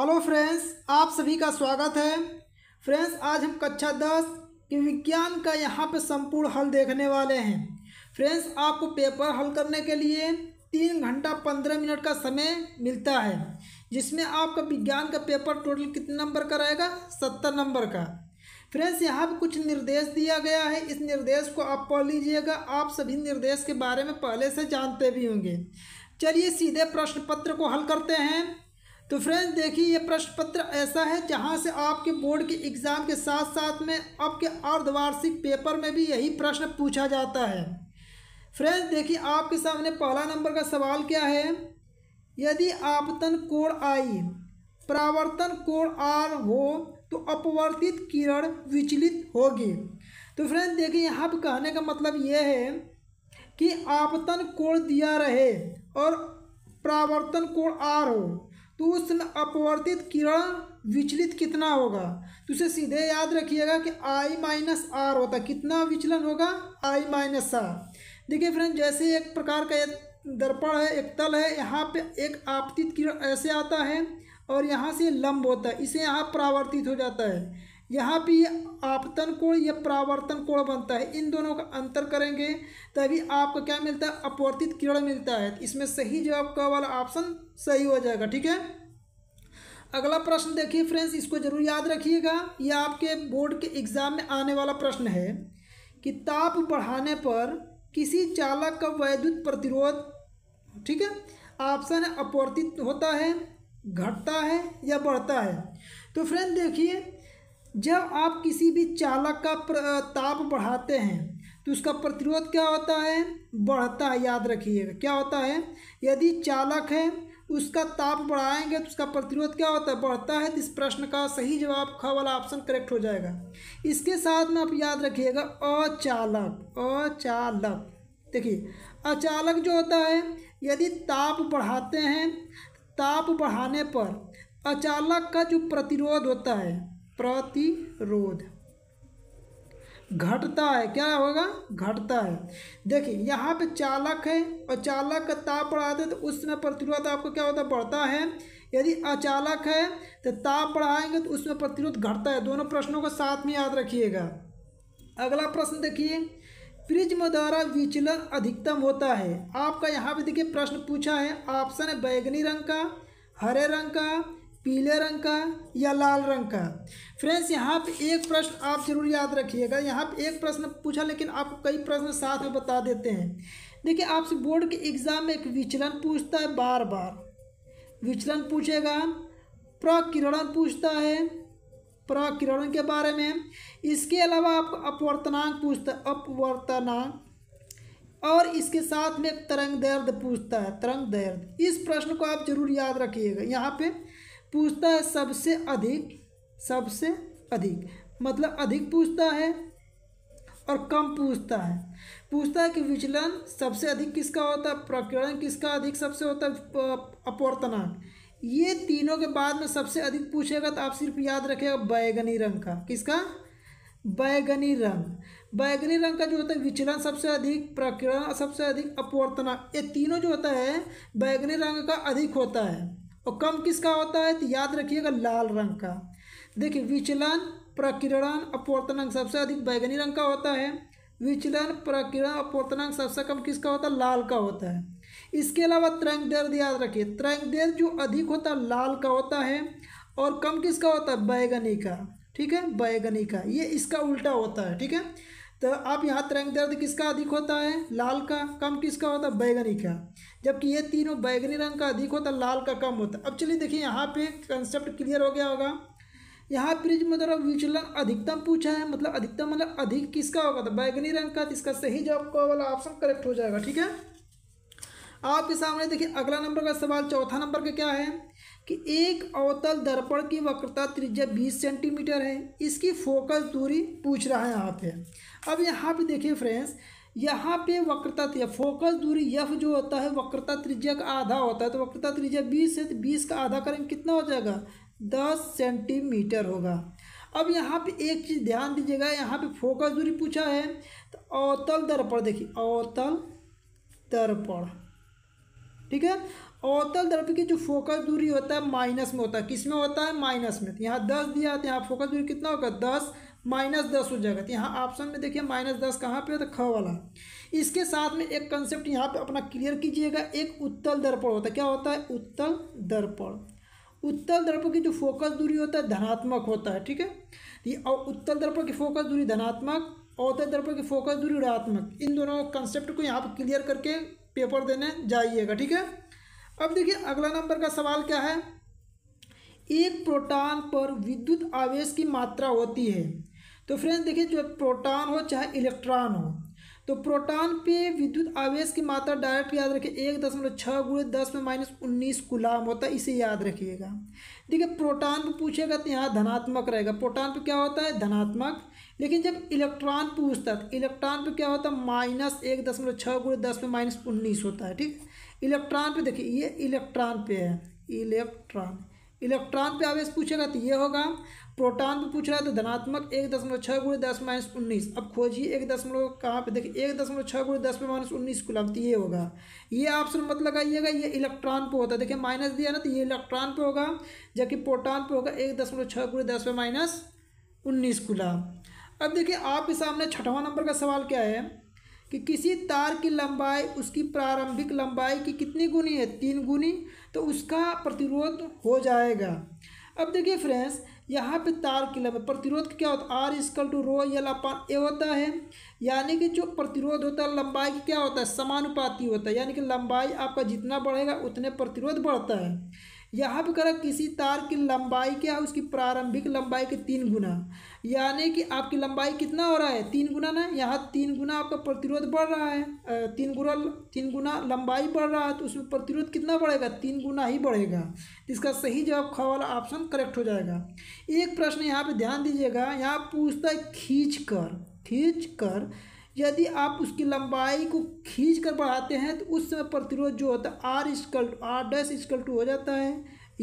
hello friends आप सभी का स्वागत है फ्रेंड्स आज हम कक्षा दस के विज्ञान का यहाँ पे संपूर्ण हल देखने वाले हैं फ्रेंड्स आपको पेपर हल करने के लिए तीन घंटा पंद्रह मिनट का समय मिलता है जिसमें आपका विज्ञान का पेपर टोटल कितने नंबर का रहेगा सत्तर नंबर का फ्रेंड्स यहाँ पर कुछ निर्देश दिया गया है इस निर्देश को आप पढ़ लीजिएगा आप सभी निर्देश के बारे में पहले से जानते भी होंगे चलिए सीधे प्रश्न पत्र को हल करते हैं तो फ्रेंड्स देखिए ये प्रश्न पत्र ऐसा है जहाँ से आपके बोर्ड के एग्ज़ाम के साथ साथ में आपके अर्धवार्षिक पेपर में भी यही प्रश्न पूछा जाता है फ्रेंड्स देखिए आपके सामने पहला नंबर का सवाल क्या है यदि आपतन कोण आई प्रावर्तन कोण आर हो तो अपवर्तित किरण विचलित होगी तो फ्रेंड्स देखिए यहाँ पर कहने का मतलब ये है कि आपतन कोण दिया रहे और प्रावर्तन कोण आर हो तो उस अपवर्तित किरण विचलित कितना होगा तो उसे सीधे याद रखिएगा कि आई माइनस आर होता कितना विचलन होगा आई माइनस आर देखिए फ्रेंड जैसे एक प्रकार का एक दर्पण है एक तल है यहाँ पे एक आपतित किरण ऐसे आता है और यहाँ से लंब होता है इसे यहाँ परावर्तित हो जाता है यहाँ भी आपतन कोण या प्रावर्तन कोण बनता है इन दोनों का अंतर करेंगे तभी आपको क्या मिलता है अपवर्तित किरण मिलता है इसमें सही जवाब का वाला ऑप्शन सही हो जाएगा ठीक है अगला प्रश्न देखिए फ्रेंड्स इसको जरूर याद रखिएगा यह आपके बोर्ड के एग्जाम में आने वाला प्रश्न है कि ताप बढ़ाने पर किसी चालक का वैद्युत प्रतिरोध ठीक है ऑप्शन अपवर्तित होता है घटता है या बढ़ता है तो फ्रेंड देखिए जब आप किसी भी चालक का ताप बढ़ाते हैं तो उसका प्रतिरोध क्या होता है बढ़ता है याद रखिएगा क्या होता है यदि चालक है उसका ताप बढ़ाएंगे तो उसका प्रतिरोध क्या होता है बढ़ता है तो इस प्रश्न का सही जवाब ख वाला ऑप्शन करेक्ट हो जाएगा इसके साथ में आप याद रखिएगा अचालक अचालक देखिए अचालक जो होता है यदि ताप बढ़ाते हैं ताप बढ़ाने पर अचालक का जो प्रतिरोध होता है प्रतिरोध घटता है क्या होगा घटता है देखिए यहाँ पे चालक है और चालक का ताप बढ़ा है तो उस समय प्रतिरोध आपको क्या होता है बढ़ता है यदि अचालक है तो ताप बढ़ाएंगे तो उसमें प्रतिरोध घटता है दोनों प्रश्नों को साथ में याद रखिएगा अगला प्रश्न देखिए प्रिज्म द्वारा विचलन अधिकतम होता है आपका यहाँ पे देखिए प्रश्न पूछा है ऑप्शन है बैगनी रंग का हरे रंग का पीले रंग का या लाल रंग का फ्रेंड्स यहाँ पे एक प्रश्न आप जरूर याद रखिएगा यहाँ पे एक प्रश्न पूछा लेकिन आपको कई प्रश्न साथ में बता देते हैं देखिए आपसे बोर्ड के एग्ज़ाम में एक विचलन पूछता है बार बार विचलन पूछेगा प्रकिरणन पूछता है प्रकिरणन के बारे में इसके अलावा आपको अपवर्तनांक पूछता है अपवर्तनांक और इसके साथ में तरंग दर्द पूछता है तरंग दर्द इस प्रश्न को आप जरूर याद रखिएगा यहाँ पे पूछता है सबसे अधिक सबसे अधिक मतलब अधिक पूछता है और कम पूछता है पूछता है कि विचलन सबसे अधिक किसका होता है प्रकीर्णन किसका अधिक सबसे होता है अपवर्तनांक ये तीनों के बाद में सबसे अधिक पूछेगा तो आप सिर्फ याद रखेगा बैगनी रंग का किसका बैगनी रंग बैगनी रंग का जो होता है विचलन सबसे अधिक प्रकरण सबसे अधिक अपवर्तना ये तीनों जो होता है बैगनी रंग का अधिक होता है और कम किसका होता है तो याद रखिएगा लाल रंग का देखिए विचलन प्रकीर्णन अपवर्तनांक सबसे अधिक बैगनी रंग का होता है विचलन प्रकिरण अपवर्तनांक सबसे कम किसका होता है लाल का होता है इसके अलावा त्रंग दर्द याद रखिए त्रंग दर्द जो अधिक होता है लाल का होता है और कम किसका होता है बैगनी का ठीक है बैगनी का ये इसका उल्टा होता है ठीक है तो आप यहाँ तरंग दर्द किसका अधिक होता है लाल का कम किसका होता है बैगनी का जबकि ये तीनों बैगनी रंग का अधिक होता है लाल का कम होता अब चलिए देखिए यहाँ पे कंसेप्ट क्लियर हो गया होगा यहाँ प्रिज्म द्वारा विचलन अधिकतम पूछा है मतलब अधिकतम मतलब अधिक किसका होगा तो बैगनी रंग का तो इसका सही जवाब का वाला ऑप्शन करेक्ट हो जाएगा ठीक है आपके सामने देखिए अगला नंबर का सवाल चौथा नंबर का क्या है कि एक अवतल दर्पण की वक्रता त्रिज्या बीस सेंटीमीटर है इसकी फोकस दूरी पूछ रहा है यहाँ पे अब यहाँ पे देखिए फ्रेंड्स यहाँ पे वक्रता फोकस दूरी यफ जो होता है वक्रता त्रिज्या का आधा होता है तो वक्रता त्रिज्या बीस है तो बीस का आधा करेंगे कितना हो जाएगा दस सेंटीमीटर होगा अब यहाँ पे एक चीज़ ध्यान दीजिएगा यहाँ पे फोकस दूरी पूछा है तो अवतल दर्पण देखिए अवतल दर्पण ठीक है अवतल दर्प की जो फोकस दूरी होता है माइनस में होता है किस में होता है माइनस में तो यहाँ दस दिया तो यहाँ फोकस दूरी कितना होगा दस माइनस दस हो जाएगा तो यहाँ ऑप्शन में देखिए माइनस दस कहाँ पर होता है ख वाला इसके साथ में एक कंसेप्ट यहाँ पे अपना क्लियर कीजिएगा एक उत्तल दर्पण होता है क्या होता है उत्तल दर्पण उत्तल दर्पण की जो फोकस दूरी होता है धनात्मक होता है ठीक है और उत्तल दर्पण की फोकस दूरी धनात्मक अवतल दर्पण की फोकस दूरी ऋणात्मक इन दोनों कंसेप्ट को यहाँ पर क्लियर करके पेपर देने जाइएगा ठीक है अब देखिए अगला नंबर का सवाल क्या है एक प्रोटॉन पर विद्युत आवेश की मात्रा होती है तो फ्रेंड्स देखिए जो प्रोटॉन हो चाहे इलेक्ट्रॉन हो तो प्रोटॉन पे विद्युत आवेश की मात्रा डायरेक्ट याद रखिए एक दशमलव छः गुड़े दस में माइनस उन्नीस गुलाम होता है इसे याद रखिएगा देखिए प्रोटॉन पे पूछेगा तो यहाँ धनात्मक रहेगा प्रोटॉन पे क्या होता है धनात्मक लेकिन जब इलेक्ट्रॉन पूछता तो इलेक्ट्रॉन पे क्या होता है माइनस एक दशमलव छः गुड़े दस में माइनस उन्नीस होता है ठीक इलेक्ट्रॉन पे देखिए ये इलेक्ट्रॉन पे है इलेक्ट्रॉन इलेक्ट्रॉन पे आवेश पूछेगा तो ये होगा प्रोटॉन पे पूछ रहा है तो धनात्मक एक दशमलव छः गुण दस माइनस उन्नीस अब खोजिए एक दशमलव कहाँ पे देखिए एक दशमलव छः गुण दस पे माइनस उन्नीस कुल तो ये होगा ये ऑप्शन मत लगाइएगा ये इलेक्ट्रॉन पे होता है देखिए माइनस दिया ना तो ये इलेक्ट्रॉन पे होगा जबकि प्रोटॉन पे होगा एक दशमलव छः गुड़े दस पे माइनस उन्नीस कुला अब देखिए आपके सामने छठवां नंबर का सवाल क्या है कि किसी तार की लंबाई उसकी प्रारंभिक लंबाई की कितनी गुनी है तीन गुनी तो उसका प्रतिरोध हो जाएगा अब देखिए फ्रेंड्स यहाँ पे तार की लंबाई प्रतिरोध क्या होता है R is equal to rho L upon A होता है यानी कि जो प्रतिरोध होता है लंबाई की क्या होता है समानुपाती होता है यानी कि लंबाई आपका जितना बढ़ेगा उतने प्रतिरोध बढ़ता है यहाँ पर करा किसी तार की लंबाई क्या है उसकी प्रारंभिक लंबाई के तीन गुना यानी कि आपकी लंबाई कितना हो रहा है तीन गुना ना यहाँ तीन गुना आपका प्रतिरोध बढ़ रहा है तीन गुना तीन गुना लंबाई बढ़ रहा है तो उसमें प्रतिरोध कितना बढ़ेगा तीन गुना ही बढ़ेगा इसका सही जवाब ख वाला ऑप्शन करेक्ट हो जाएगा एक प्रश्न यहाँ पर ध्यान दीजिएगा यहाँ पूछता है खींच कर खींच कर यदि आप उसकी लंबाई को खींच कर बढ़ाते हैं तो उस समय प्रतिरोध जो होता है R is equal R dash is equal to हो जाता है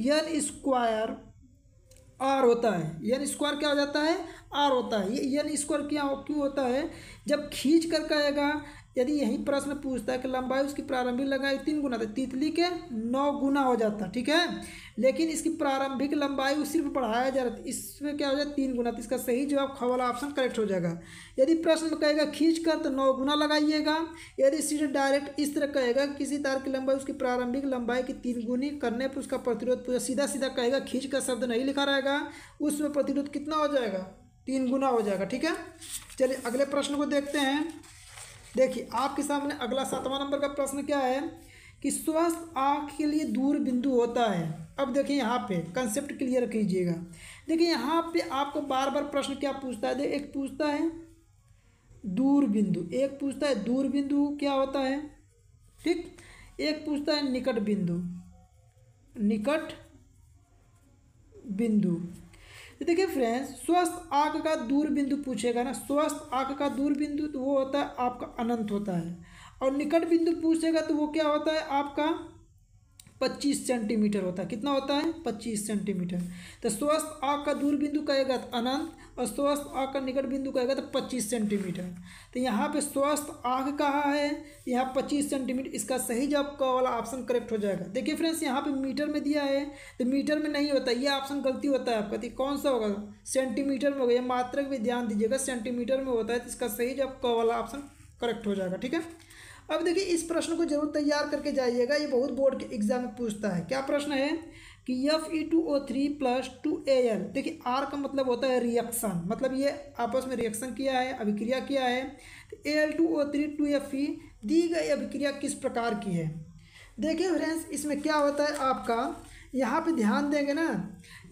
यन स्क्वायर आर होता है यन स्क्वायर क्या हो जाता है आर होता है ये यन स्क्वायर क्या क्यों होता है जब खींच कर कहेगा यदि यही प्रश्न पूछता है कि लंबाई उसकी प्रारंभिक लंबाई तीन गुना था तो तितली के नौ गुना हो जाता ठीक है लेकिन इसकी प्रारंभिक लंबाई सिर्फ बढ़ाया जा रहा था इसमें क्या हो जाए तीन गुना तो इसका सही जवाब ख वाला ऑप्शन करेक्ट हो जाएगा यदि प्रश्न कहेगा खींच कर तो नौ गुना लगाइएगा यदि सीधे डायरेक्ट इस तरह कहेगा कि किसी तार की लंबाई उसकी प्रारंभिक लंबाई की तीन गुनी करने पर उसका प्रतिरोध पूरा सीधा सीधा कहेगा खींच का शब्द नहीं लिखा रहेगा उसमें प्रतिरोध कितना हो जाएगा तीन गुना हो जाएगा ठीक है चलिए अगले प्रश्न को देखते हैं देखिए आपके सामने अगला सातवां नंबर का प्रश्न क्या है कि स्वस्थ आँख के लिए दूर बिंदु होता है अब देखिए यहाँ पे कंसेप्ट क्लियर कीजिएगा देखिए यहाँ पे आपको बार बार प्रश्न क्या पूछता है देख एक पूछता है दूर बिंदु एक पूछता है दूर बिंदु क्या होता है ठीक एक पूछता है निकट बिंदु निकट बिंदु तो देखिए फ्रेंड्स स्वस्थ आंख का दूर बिंदु पूछेगा ना स्वस्थ आंख का दूर बिंदु तो वो होता है आपका अनंत होता है और निकट बिंदु पूछेगा तो वो क्या होता है आपका 25 सेंटीमीटर होता है कितना होता है 25 सेंटीमीटर तो स्वस्थ आग का दूर बिंदु कहेगा तो अनंत और स्वस्थ आग का निकट बिंदु कहेगा तो 25 सेंटीमीटर तो यहाँ पे स्वस्थ आग कहा है यहाँ 25 सेंटीमीटर इसका सही जवाब का वाला ऑप्शन करेक्ट हो जाएगा देखिए फ्रेंड्स यहाँ पे मीटर में दिया है तो मीटर में नहीं होता ये ऑप्शन गलती होता है आपका तो कौन सा होगा सेंटीमीटर में होगा मात्र मात्रक भी ध्यान दीजिएगा सेंटीमीटर में होता है तो इसका सही जवाब का वाला ऑप्शन करेक्ट हो जाएगा ठीक है अब देखिए इस प्रश्न को जरूर तैयार करके जाइएगा ये बहुत बोर्ड के एग्जाम में पूछता है क्या प्रश्न है कि F E two O three plus two A L देखिए आर का मतलब होता है रिएक्शन मतलब ये आपस में रिएक्शन किया है अभिक्रिया किया है A L two O three two F E दी गई अभिक्रिया किस प्रकार की है देखिए फ्रेंड्स इसमें क्या होता है आपका यहाँ पे ध्यान देंगे ना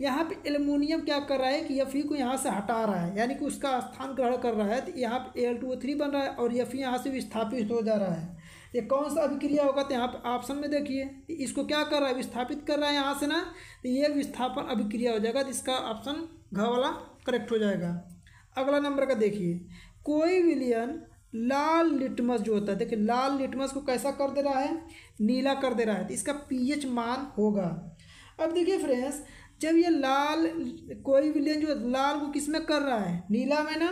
यहाँ पे एलुमिनियम क्या कर रहा है कि एफ को यहाँ से हटा रहा है यानी कि उसका स्थान ग्रहण कर रहा है तो यहाँ पे एल टू थ्री बन रहा है और यफी यहाँ से विस्थापित हो जा रहा है ये कौन सा अभिक्रिया होगा तो यहाँ पर ऑप्शन में देखिए इसको क्या कर रहा है विस्थापित कर रहा है यहाँ से ना तो ये विस्थापन अभिक्रिया हो जाएगा जिसका तो इसका ऑप्शन घ वाला करेक्ट हो जाएगा अगला नंबर का देखिए कोई विलियन लाल लिटमस जो होता है देखिए लाल लिटमस को कैसा कर दे रहा है नीला कर दे रहा है तो इसका पीएच मान होगा अब देखिए फ्रेंड्स जब ये लाल कोई विलियन जो लाल को किस में कर रहा है नीला में ना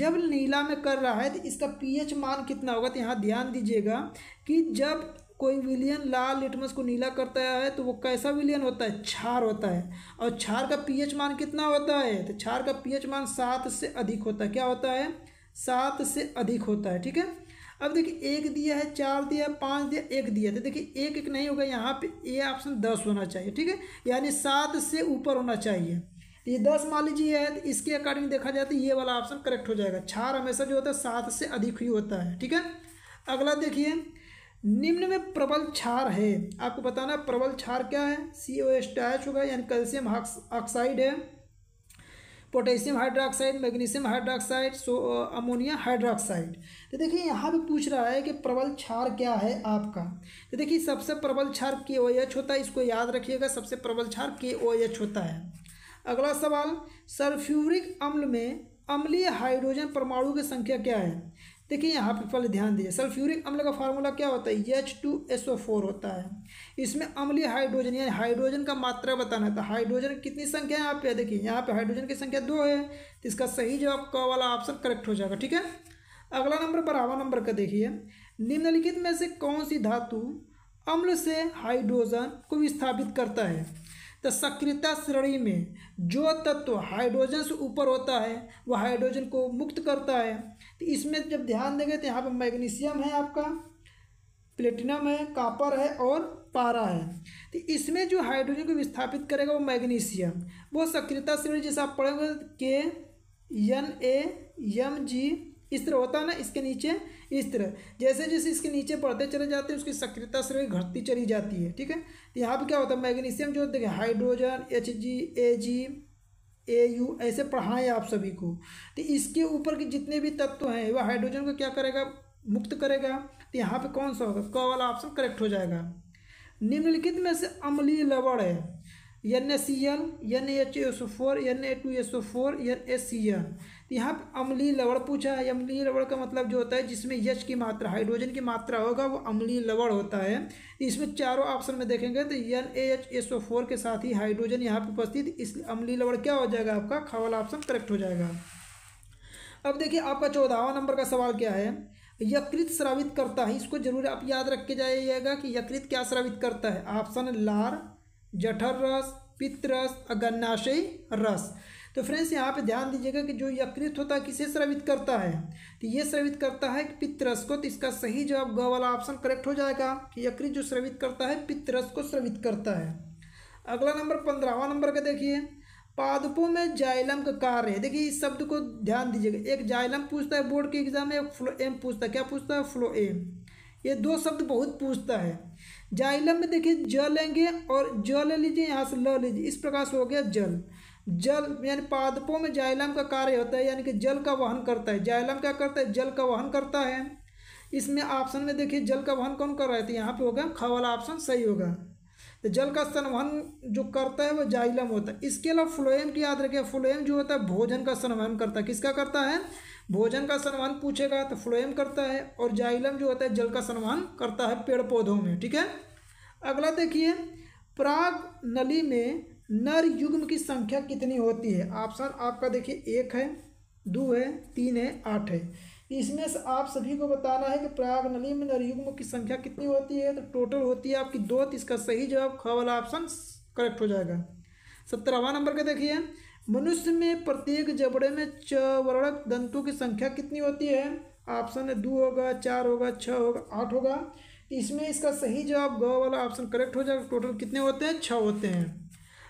जब नीला में कर रहा है तो इसका पीएच मान कितना होगा तो यहाँ ध्यान दीजिएगा कि जब कोई विलियन लाल लिटमस को नीला करता है तो वो कैसा विलियन होता है छार होता है और छार का पीएच मान कितना होता है तो छार का पीएच मान सात से अधिक होता है क्या होता है सात से अधिक होता है ठीक है अब देखिए एक दिया है चार दिया है पाँच दिया एक दिया तो देखिए एक एक नहीं होगा यहाँ पे ए ऑप्शन दस होना चाहिए ठीक है यानी सात से ऊपर होना चाहिए तो ये दस मान लीजिए है तो इसके अकॉर्डिंग देखा जाए तो ये वाला ऑप्शन करेक्ट हो जाएगा छार हमेशा जो होता है सात से अधिक ही होता है ठीक है अगला देखिए निम्न में प्रबल क्षार है आपको बताना प्रबल क्षार क्या है सी ओ एस टैच होगा यानी कैल्शियम ऑक्साइड है potassium hydroxide magnesium hydroxide so ammonia hydroxide तो देखिए यहाँ पे पूछ रहा है कि प्रबल क्षार क्या है आपका तो देखिए सबसे प्रबल क्षार के ओ एच होता है इसको याद रखिएगा सबसे प्रबल क्षार के ओ एच होता है अगला सवाल सल्फ्यूरिक अम्ल में अम्लीय हाइड्रोजन परमाणु की संख्या क्या है देखिए यहाँ पे पहले ध्यान दीजिए सल्फ्यूरिक अम्ल का फार्मूला क्या होता है H two S O four होता है इसमें अम्लीय हाइड्रोजन यानी हाइड्रोजन का मात्रा बताना था हाइड्रोजन कितनी संख्या यहाँ पे देखिए यहाँ पे हाइड्रोजन की संख्या दो है तो इसका सही जवाब क वाला ऑप्शन करेक्ट हो जाएगा ठीक है अगला नंबर बराबर नंबर का देखिए निम्नलिखित में से कौन सी धातु अम्ल से हाइड्रोजन को विस्थापित करता है तो सक्रियता श्रेणी में जो तत्व हाइड्रोजन से ऊपर होता है वह हाइड्रोजन को मुक्त करता है तो इसमें जब ध्यान देंगे तो यहाँ पर मैग्नीशियम है आपका प्लेटिनम है कॉपर है और पारा है तो इसमें जो हाइड्रोजन को विस्थापित करेगा वो मैग्नीशियम वो सक्रियता श्रेणी जैसे आप पढ़ेंगे के एन ए एम जी इस तरह होता है ना इसके नीचे इस तरह जैसे जैसे इसके नीचे बढ़ते चले जाते हैं उसकी सक्रियता श्रेणी घटती चली जाती है ठीक है तो यहाँ पर क्या होता है मैग्नीशियम जो देखें hydrogen H G A G A U ऐसे पढ़ाएं आप सभी को तो इसके ऊपर के जितने भी तत्व हैं वह हाइड्रोजन को क्या करेगा मुक्त करेगा तो यहाँ पर कौन सा होगा क वाला ऑप्शन करेक्ट हो जाएगा निम्नलिखित में से अम्लीय लवण है N A C L N H S O four N A two S O four N A C L तो यहाँ पर अमली लवण पूछा है अमली लवण का मतलब जो होता है जिसमें यश की मात्रा हाइड्रोजन की मात्रा होगा वो अम्ली लवण होता है तो इसमें चारों ऑप्शन में देखेंगे तो N A H S O four के साथ ही हाइड्रोजन यहाँ पर उपस्थित इस अमली लवण क्या हो जाएगा आपका खावल ऑप्शन करेक्ट हो जाएगा अब देखिए आपका चौदहवा नंबर का सवाल क्या है यकृत श्रावित करता है इसको जरूर आप याद रख के जाइएगा कि यकृत क्या श्रावित करता है ऑप्शन लार जठर रस पित्त रस और गन्नाशय रस तो फ्रेंड्स यहाँ पे ध्यान दीजिएगा कि जो यकृत होता है किसे स्रवित करता है तो ये स्रवित करता है कि पितरस को तो इसका सही जवाब ग वाला ऑप्शन करेक्ट हो जाएगा कि यकृत जो स्रवित करता है पितरस को स्रवित करता है अगला नंबर पंद्रहवा नंबर का देखिए पादपों में जाइलम का कार्य है देखिए इस शब्द को ध्यान दीजिएगा एक जाइलम पूछता है बोर्ड के एग्जाम में एक फ्लो एम पूछता है क्या पूछता है फ्लो एम ये दो शब्द बहुत पूछता है जाइलम में देखिए ज लेंगे और ज ले लीजिए यहाँ से ल लीजिए इस प्रकार से हो गया जल जल यानी पादपों में जाइलम का कार्य होता है यानी कि जल का वहन करता है जाइलम क्या करता है जल का वहन करता है इसमें ऑप्शन में देखिए जल का वहन कौन कर रहा है तो यहाँ पे होगा ख वाला ऑप्शन सही होगा तो जल का संवहन जो करता है वो जाइलम होता है इसके अलावा फ्लोएम की याद रखिए फ्लोएम जो होता है भोजन का संवहन करता है किसका करता है भोजन का संवहन पूछेगा तो फ्लोएम करता है और जाइलम जो होता है जल का संवहन करता है पेड़ पौधों में ठीक है अगला देखिए प्राग नली में नर युग्म की संख्या कितनी होती है ऑप्शन आपका देखिए एक है दो है तीन है आठ है इसमें से आप सभी को बताना है कि प्राग नली में नरयुग्म की संख्या कितनी होती है तो टोटल होती है आपकी दो तो इसका सही जवाब ख वाला ऑप्शन करेक्ट हो जाएगा सत्रहवा नंबर का देखिए मनुष्य में प्रत्येक जबड़े में चवर्ण दंतों की संख्या कितनी होती है ऑप्शन है दो होगा चार होगा छः होगा आठ होगा इसमें इसका सही जवाब ग वाला ऑप्शन करेक्ट हो जाएगा टोटल कितने होते हैं छः होते हैं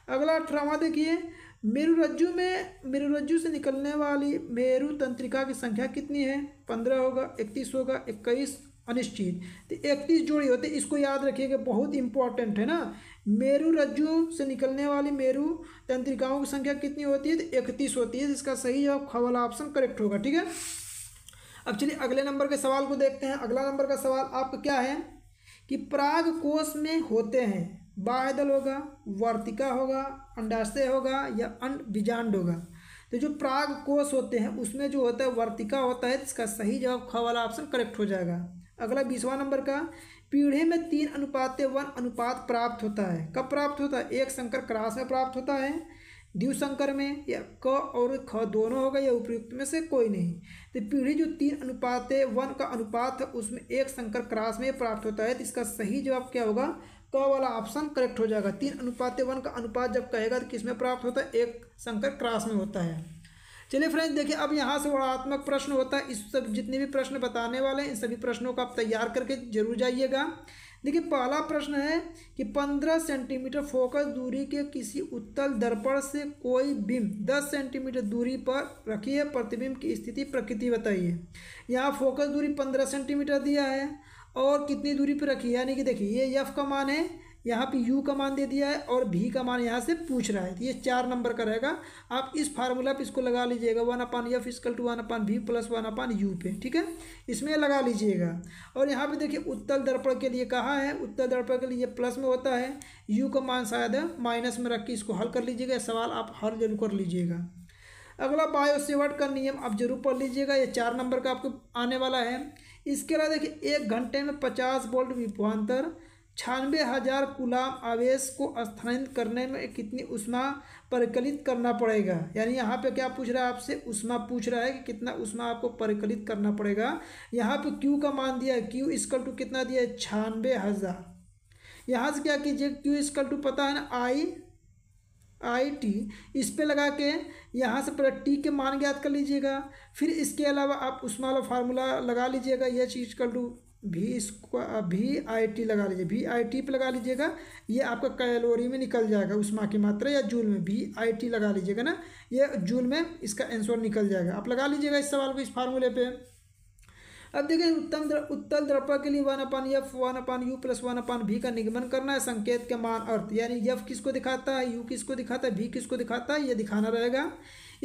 अगला अठारहवा देखिए मेरुरज्जु में मेरुरज्जु से निकलने वाली मेरु तंत्रिका की संख्या कितनी है पंद्रह होगा इकतीस होगा इक्कीस अनिश्चित तो इकतीस जोड़ी होते इसको याद रखिएगा बहुत इंपॉर्टेंट है ना मेरु रज्जु से निकलने वाली मेरु तंत्रिकाओं की संख्या कितनी होती है तो इकतीस होती है जिसका सही जवाब खबला ऑप्शन करेक्ट होगा ठीक है अब चलिए अगले नंबर के सवाल को देखते हैं अगला नंबर का सवाल आपका क्या है कि प्राग कोष में होते हैं बाहदल होगा वर्तिका होगा अंडाशय होगा या अंड बीजांड होगा तो जो प्राग कोष होते हैं उसमें जो होता है वर्तिका होता है इसका सही जवाब ख वाला ऑप्शन करेक्ट हो जाएगा अगला बीसवा नंबर का पीढ़े में तीन अनुपात वन अनुपात प्राप्त होता है कब प्राप्त होता है एक संकर क्रास में प्राप्त होता है द्विशंकर में या क और ख दोनों होगा या उपयुक्त में से कोई नहीं तो पीढ़ी जो तीन अनुपात वन का अनुपात है उसमें एक संकर क्रास में प्राप्त होता है तो इसका सही जवाब क्या होगा क तो वाला ऑप्शन करेक्ट हो जाएगा तीन अनुपात वन का अनुपात जब कहेगा तो किस में प्राप्त होता है एक संकर क्रास में होता है चलिए फ्रेंड्स देखिए अब यहाँ से वर्णात्मक प्रश्न होता है इस सब जितने भी प्रश्न बताने वाले हैं इन सभी प्रश्नों को आप तैयार करके जरूर जाइएगा देखिए पहला प्रश्न है कि पंद्रह सेंटीमीटर फोकस दूरी के किसी उत्तल दर्पण से कोई बिंब दस सेंटीमीटर दूरी पर रखिए प्रतिबिंब की स्थिति प्रकृति बताइए यहाँ फोकस दूरी पंद्रह सेंटीमीटर दिया है और कितनी दूरी पर रखी है यानी कि देखिए ये यफ़ का मान है यहाँ पे यू का मान दे दिया है और भी का मान यहाँ से पूछ रहा है तो ये चार नंबर का रहेगा आप इस फार्मूला पर इसको लगा लीजिएगा one upon f is equal to one upon v plus one upon you पे ठीक है इसमें लगा लीजिएगा और यहाँ पे देखिए उत्तल दर्पण के लिए कहा है उत्तल दर्पण के लिए प्लस में होता है यू का मान शायद माइनस में रख के इसको हल कर लीजिएगा सवाल आप हल जरूर कर लीजिएगा अगला बायोसेवर्ट का नियम आप जरूर पढ़ लीजिएगा ये चार नंबर का आपको आने वाला है इसके अलावा देखिए एक घंटे में पचास वोल्ट विभवान्तर छानबे हजार गुलाम आवेश को स्थानित करने में कितनी उष्मा परिकलित करना पड़ेगा यानी यहाँ पे क्या पूछ रहा है आपसे उष्मा पूछ रहा है कि कितना उष्मा आपको परिकलित करना पड़ेगा यहाँ पे क्यू का मान दिया है क्यू इसकल टू कितना दिया है छानबे हज़ार यहाँ से क्या कीजिए क्यू इसकल टू पता है ना आई आई टी इस पर लगा के यहाँ से पहले टी के मान ज्ञात कर लीजिएगा फिर इसके अलावा आप उसमें वाला फार्मूला लगा लीजिएगा यह चीज़ कर लूँ भी इसको भी आई टी लगा लीजिए भी आई टी पर लगा लीजिएगा ये आपका कैलोरी में निकल जाएगा उषमा की मात्रा या जूल में भी आई टी लगा लीजिएगा ना ये जूल में इसका आंसर निकल जाएगा आप लगा लीजिएगा इस सवाल को इस फार्मूले पे अब देखिए उत्तम द्र, उत्तल द्रव्य के लिए one upon f one upon u plus one upon v का निगमन करना है संकेत के मान अर्थ यानी यफ किसको दिखाता है यू किसको दिखाता है भी किसको दिखाता है ये दिखाना रहेगा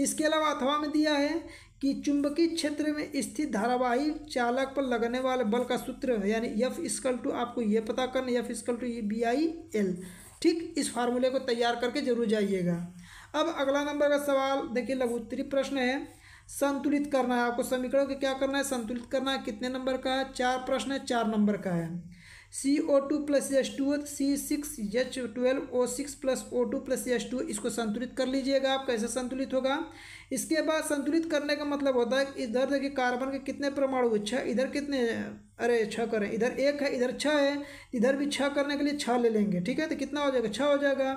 इसके अलावा अथवा में दिया है कि चुंबकीय क्षेत्र में स्थित धारावाही चालक पर लगने वाले बल का सूत्र यानी यफ स्कल टू आपको ये पता करना f is equal to B I L ठीक इस फार्मूले को तैयार करके जरूर जाइएगा अब अगला नंबर का सवाल देखिए लघुत्तरी प्रश्न है संतुलित करना है आपको समीकरण को क्या करना है संतुलित करना है कितने नंबर का है चार प्रश्न है चार नंबर का है C O two plus H two C six H twelve O six plus O two plus H two इसको संतुलित कर लीजिएगा आप कैसे संतुलित होगा इसके बाद संतुलित करने का मतलब होता है कि इधर देखिए कार्बन के कितने परमाणु हुए छः इधर कितने अरे छः करें इधर एक है इधर छः है इधर भी छः करने के लिए छः ले लेंगे ठीक है तो कितना हो जाएगा छः हो जाएगा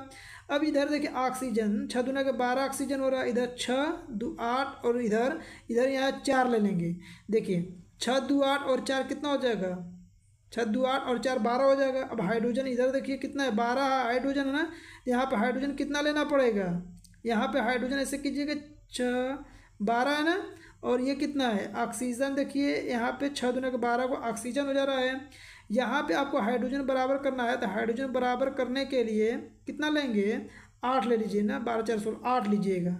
अब इधर देखिए ऑक्सीजन छः दुना के बारह ऑक्सीजन हो रहा है इधर छः दो आठ और इधर इधर यहाँ चार ले लेंगे देखिए छः दो आठ और चार कितना हो जाएगा छः दो आठ और चार बारह हो जाएगा अब हाइड्रोजन इधर देखिए कितना है बारह हाइड्रोजन है ना यहाँ पर हाइड्रोजन कितना लेना पड़ेगा यहाँ पर हाइड्रोजन ऐसे कीजिएगा छः बारह है ना और ये कितना है ऑक्सीजन देखिए यहाँ पे छः दुना के बारह को ऑक्सीजन हो जा रहा है यहाँ पे आपको हाइड्रोजन बराबर करना है तो हाइड्रोजन बराबर करने के लिए कितना लेंगे आठ ले लीजिए ना बारह चार सोलह आठ लीजिएगा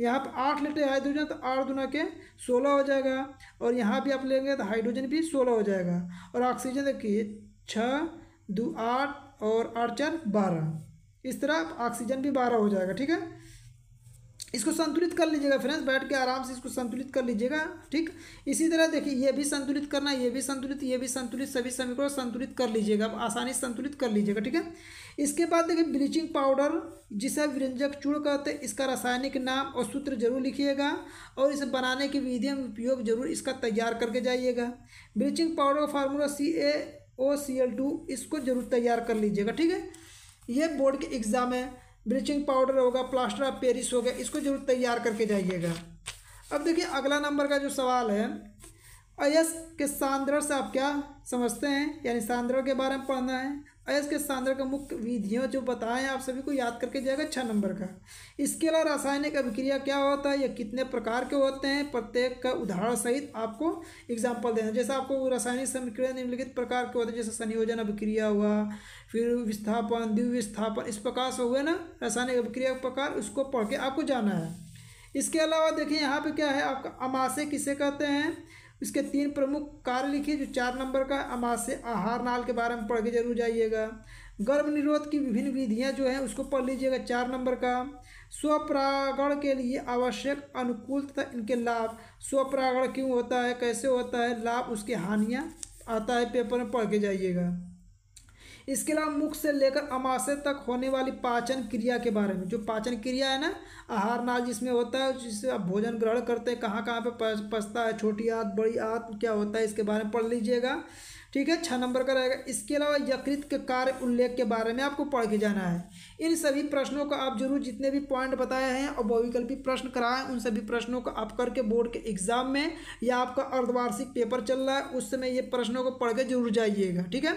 यहाँ पर आठ लीटर हाइड्रोजन तो आठ दुना के सोलह हो जाएगा और यहाँ भी आप लेंगे तो हाइड्रोजन भी सोलह हो जाएगा और ऑक्सीजन देखिए छः दो आठ और आठ चार बारह इस तरह ऑक्सीजन भी बारह हो जाएगा ठीक है इसको संतुलित कर लीजिएगा फ्रेंड्स बैठ के आराम से इसको संतुलित कर लीजिएगा ठीक इसी तरह देखिए ये भी संतुलित करना ये भी संतुलित ये भी संतुलित सभी समीकरण संतुलित कर लीजिएगा आसानी से संतुलित कर लीजिएगा ठीक है इसके बाद देखिए ब्लीचिंग पाउडर जिसे व्यंजक चूड़ कहते हैं इसका रासायनिक नाम और सूत्र जरूर लिखिएगा और इसे बनाने की विधि में उपयोग जरूर इसका तैयार करके जाइएगा ब्लीचिंग पाउडर का formula C A O C L two इसको जरूर तैयार कर लीजिएगा ठीक है ये बोर्ड के एग्ज़ाम है ब्लीचिंग पाउडर होगा प्लास्टर ऑफ पेरिस हो गया इसको जरूर तैयार करके जाइएगा अब देखिए अगला नंबर का जो सवाल है अयस के सांद्र से आप क्या समझते हैं यानी सांद्र के बारे में पढ़ना है अयस्क सांद्र का मुख्य विधियों जो बताएं आप सभी को याद करके जाएगा छः नंबर का इसके अलावा रासायनिक अभिक्रिया क्या होता है या कितने प्रकार के होते हैं प्रत्येक का उदाहरण सहित आपको एग्जाम्पल देना जैसे आपको रासायनिक समिक्रिया निम्नलिखित प्रकार के होते हैं जैसे संयोजन अभिक्रिया हुआ फिर विस्थापन द्विविस्थापन इस प्रकार से हुए ना रासायनिक अभिक्रिया प्रकार उसको पढ़ के आपको जाना है इसके अलावा देखिए यहाँ पे क्या है आपका अमाशय किसे कहते हैं इसके तीन प्रमुख कार्य लिखिए जो चार नंबर का अमाश्य आहार नाल के बारे में पढ़ के जरूर जाइएगा गर्भ निरोध की विभिन्न विधियां जो हैं उसको पढ़ लीजिएगा चार नंबर का स्वपरागण के लिए आवश्यक अनुकूल तथा इनके लाभ स्वपरागण क्यों होता है कैसे होता है लाभ उसके हानियाँ आता है पेपर में पढ़ के जाइएगा इसके अलावा मुख से लेकर अमाशय तक होने वाली पाचन क्रिया के बारे में जो पाचन क्रिया है ना आहार नाल जिसमें होता है जिससे आप भोजन ग्रहण करते हैं कहाँ कहाँ पर पछता है छोटी आँत बड़ी आँत क्या होता है इसके बारे में पढ़ लीजिएगा ठीक है छः नंबर का रहेगा इसके अलावा यकृत के कार्य उल्लेख के बारे में आपको पढ़ के जाना है इन सभी प्रश्नों को आप जरूर जितने भी पॉइंट बताए हैं और बहुविकल्पी प्रश्न कराएं उन सभी प्रश्नों को आप करके बोर्ड के एग्जाम में या आपका अर्धवार्षिक पेपर चल रहा है उस समय ये प्रश्नों को पढ़ के जरूर जाइएगा ठीक है